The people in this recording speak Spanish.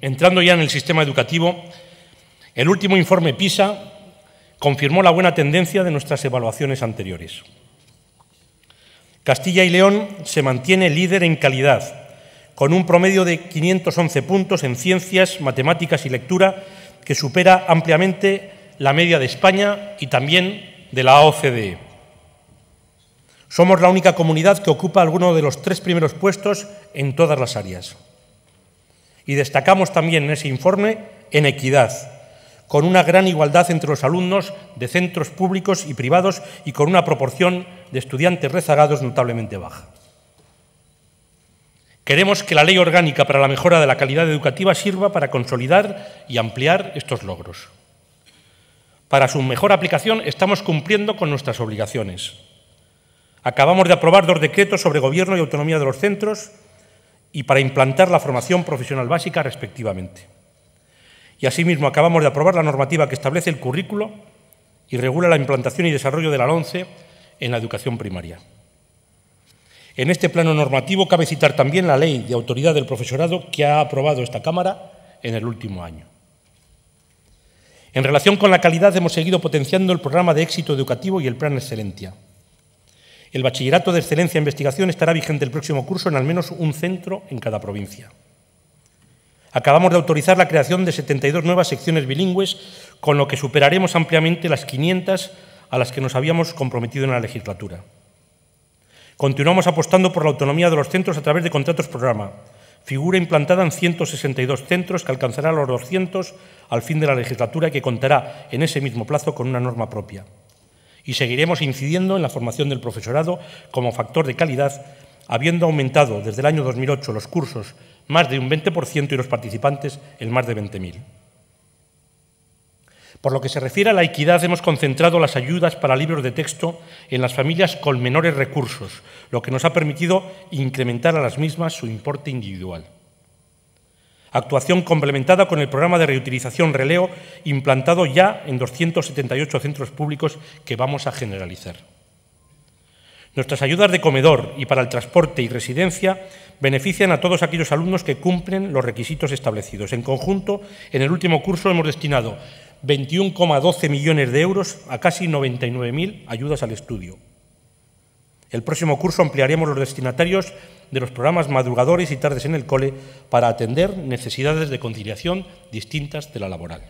Entrando ya en el sistema educativo, el último informe PISA confirmó la buena tendencia de nuestras evaluaciones anteriores. Castilla y León se mantiene líder en calidad, con un promedio de 511 puntos en ciencias, matemáticas y lectura, que supera ampliamente la media de España y también de la OCDE. Somos la única comunidad que ocupa alguno de los tres primeros puestos en todas las áreas. Y destacamos también en ese informe en equidad, con una gran igualdad entre los alumnos de centros públicos y privados y con una proporción de estudiantes rezagados notablemente baja. Queremos que la Ley Orgánica para la Mejora de la Calidad Educativa sirva para consolidar y ampliar estos logros. Para su mejor aplicación estamos cumpliendo con nuestras obligaciones. Acabamos de aprobar dos decretos sobre gobierno y autonomía de los centros, y para implantar la formación profesional básica respectivamente. Y asimismo acabamos de aprobar la normativa que establece el currículo y regula la implantación y desarrollo de la ONCE en la educación primaria. En este plano normativo cabe citar también la Ley de Autoridad del Profesorado que ha aprobado esta Cámara en el último año. En relación con la calidad hemos seguido potenciando el programa de éxito educativo y el plan Excelencia... El bachillerato de excelencia en investigación estará vigente el próximo curso en al menos un centro en cada provincia. Acabamos de autorizar la creación de 72 nuevas secciones bilingües, con lo que superaremos ampliamente las 500 a las que nos habíamos comprometido en la legislatura. Continuamos apostando por la autonomía de los centros a través de contratos programa, figura implantada en 162 centros que alcanzará los 200 al fin de la legislatura y que contará en ese mismo plazo con una norma propia y seguiremos incidiendo en la formación del profesorado como factor de calidad, habiendo aumentado desde el año 2008 los cursos más de un 20% y los participantes el más de 20.000. Por lo que se refiere a la equidad, hemos concentrado las ayudas para libros de texto en las familias con menores recursos, lo que nos ha permitido incrementar a las mismas su importe individual actuación complementada con el programa de reutilización releo implantado ya en 278 centros públicos que vamos a generalizar. Nuestras ayudas de comedor y para el transporte y residencia benefician a todos aquellos alumnos que cumplen los requisitos establecidos. En conjunto, en el último curso hemos destinado 21,12 millones de euros a casi 99.000 ayudas al estudio, el próximo curso ampliaremos los destinatarios de los programas madrugadores y tardes en el cole para atender necesidades de conciliación distintas de la laboral.